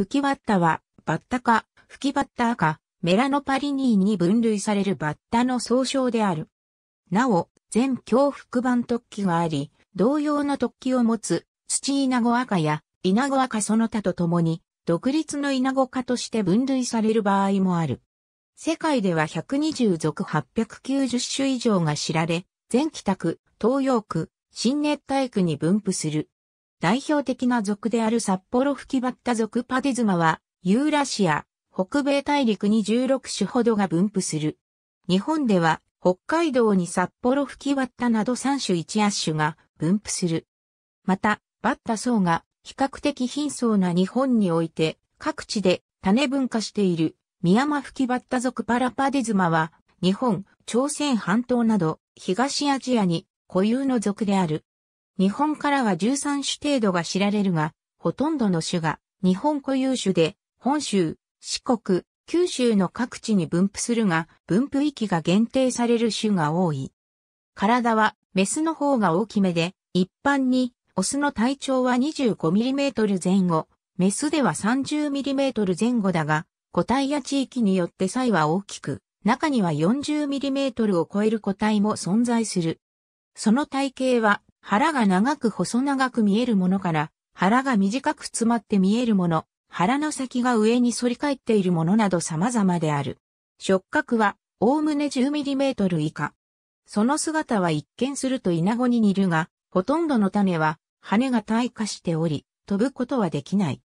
吹きバッタは、バッタか、吹きバッターか、メラノパリニーに分類されるバッタの総称である。なお、全教腹版突起があり、同様の突起を持つ、土イナゴ赤や、イナゴ赤その他とともに、独立のイナゴ科として分類される場合もある。世界では120属890種以上が知られ、全北区、東洋区、新熱帯区に分布する。代表的な属である札幌吹きバッタ属パデズマは、ユーラシア、北米大陸に16種ほどが分布する。日本では、北海道に札幌吹きバッタなど3種1亜種が分布する。また、バッタ層が比較的貧相な日本において、各地で種分化している、ミヤマ吹きバッタ族パラパデズマは、日本、朝鮮半島など、東アジアに固有の族である。日本からは13種程度が知られるが、ほとんどの種が日本固有種で、本州、四国、九州の各地に分布するが、分布域が限定される種が多い。体はメスの方が大きめで、一般にオスの体長は 25mm 前後、メスでは 30mm 前後だが、個体や地域によって差異は大きく、中には 40mm を超える個体も存在する。その体型は腹が長く細長く見えるものから、腹が短く詰まって見えるもの、腹の先が上に反り返っているものなど様々である。触覚は、おおむね 10mm 以下。その姿は一見するとイナゴに似るが、ほとんどの種は、羽が退化しており、飛ぶことはできない。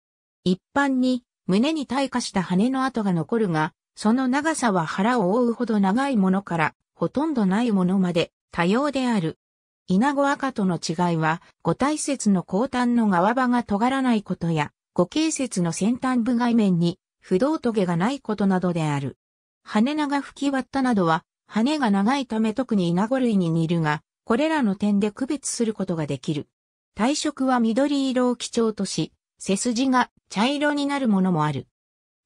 一般に、胸に退化した羽の跡が残るが、その長さは腹を覆うほど長いものから、ほとんどないものまで、多様である。稲子赤との違いは、五体節の後端の側場が尖らないことや、五形節の先端部外面に不動棘がないことなどである。羽長吹き割ったなどは、羽が長いため特に稲子類に似るが、これらの点で区別することができる。体色は緑色を基調とし、背筋が茶色になるものもある。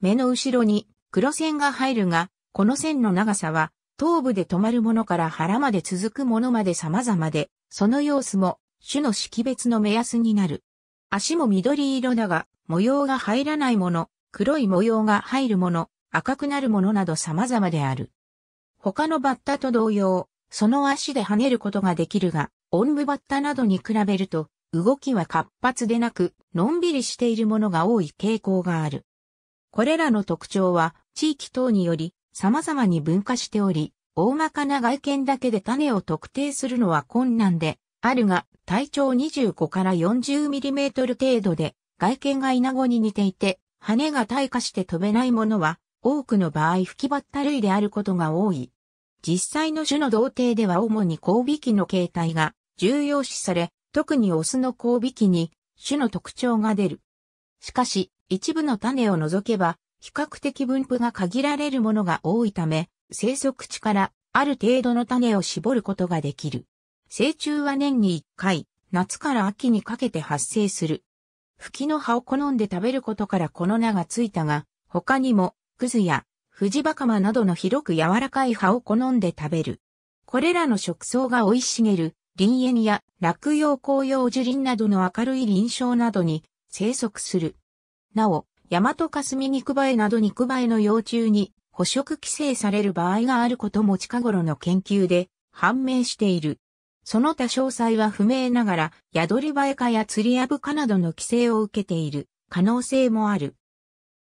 目の後ろに黒線が入るが、この線の長さは頭部で止まるものから腹まで続くものまで様々で、その様子も種の識別の目安になる。足も緑色だが、模様が入らないもの、黒い模様が入るもの、赤くなるものなど様々である。他のバッタと同様、その足で跳ねることができるが、オンブバッタなどに比べると、動きは活発でなく、のんびりしているものが多い傾向がある。これらの特徴は地域等により様々に分化しており、大まかな外見だけで種を特定するのは困難で、あるが体長25から40ミリメートル程度で、外見が稲子に似ていて、羽が退化して飛べないものは、多くの場合吹きバッタ類であることが多い。実際の種の童定では主に交尾器の形態が重要視され、特にオスの交尾器に種の特徴が出る。しかし、一部の種を除けば、比較的分布が限られるものが多いため、生息地からある程度の種を絞ることができる。成虫は年に1回、夏から秋にかけて発生する。吹きの葉を好んで食べることからこの名がついたが、他にも、クズや、フジバカマなどの広く柔らかい葉を好んで食べる。これらの食草が生い茂る、林園や落葉紅葉樹林などの明るい林床などに生息する。なお、ヤマトカスミ肉バエなど肉バエの幼虫に捕食規制される場合があることも近頃の研究で判明している。その他詳細は不明ながら、ヤドリバエカや釣りアブカなどの規制を受けている可能性もある。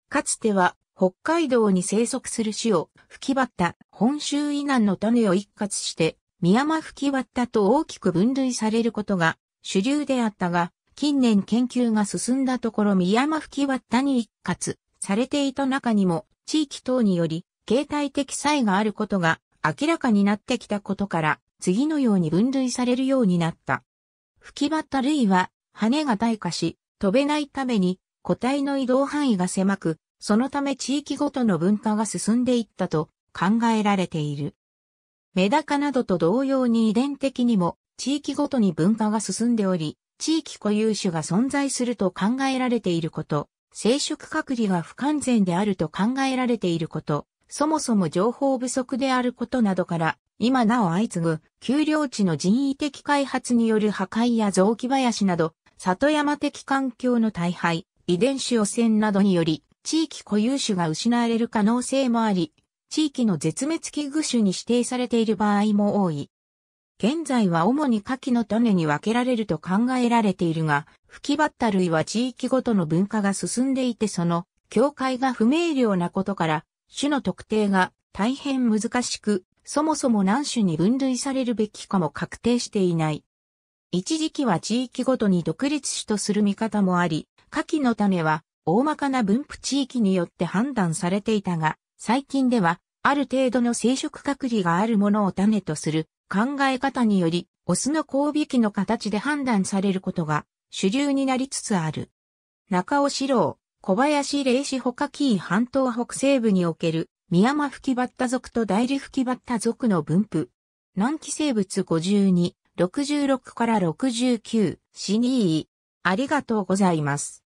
かつては、北海道に生息する種を吹きバッタ、本州以南の種を一括して、ミヤマ吹きバッタと大きく分類されることが主流であったが、近年研究が進んだところ三山吹割ったに一括されていた中にも、地域等により、形態的差異があることが明らかになってきたことから、次のように分類されるようになった。吹き割った類は、羽が退化し、飛べないために、個体の移動範囲が狭く、そのため地域ごとの文化が進んでいったと考えられている。メダカなどと同様に遺伝的にも、地域ごとに文化が進んでおり、地域固有種が存在すると考えられていること、生殖隔離が不完全であると考えられていること、そもそも情報不足であることなどから、今なお相次ぐ、丘陵地の人為的開発による破壊や雑木林など、里山的環境の大敗、遺伝子汚染などにより、地域固有種が失われる可能性もあり、地域の絶滅危惧種に指定されている場合も多い。現在は主に下記の種に分けられると考えられているが、吹きバッタ類は地域ごとの文化が進んでいてその境界が不明瞭なことから、種の特定が大変難しく、そもそも何種に分類されるべきかも確定していない。一時期は地域ごとに独立種とする見方もあり、下記の種は大まかな分布地域によって判断されていたが、最近ではある程度の生殖隔離があるものを種とする考え方により、オスの交尾器の形で判断されることが主流になりつつある。中尾四郎、小林霊子他紀伊半島北西部における、ミヤマフキバッタ族と大理フキバッタ族の分布。南紀生物52、66から69、シニー。ありがとうございます。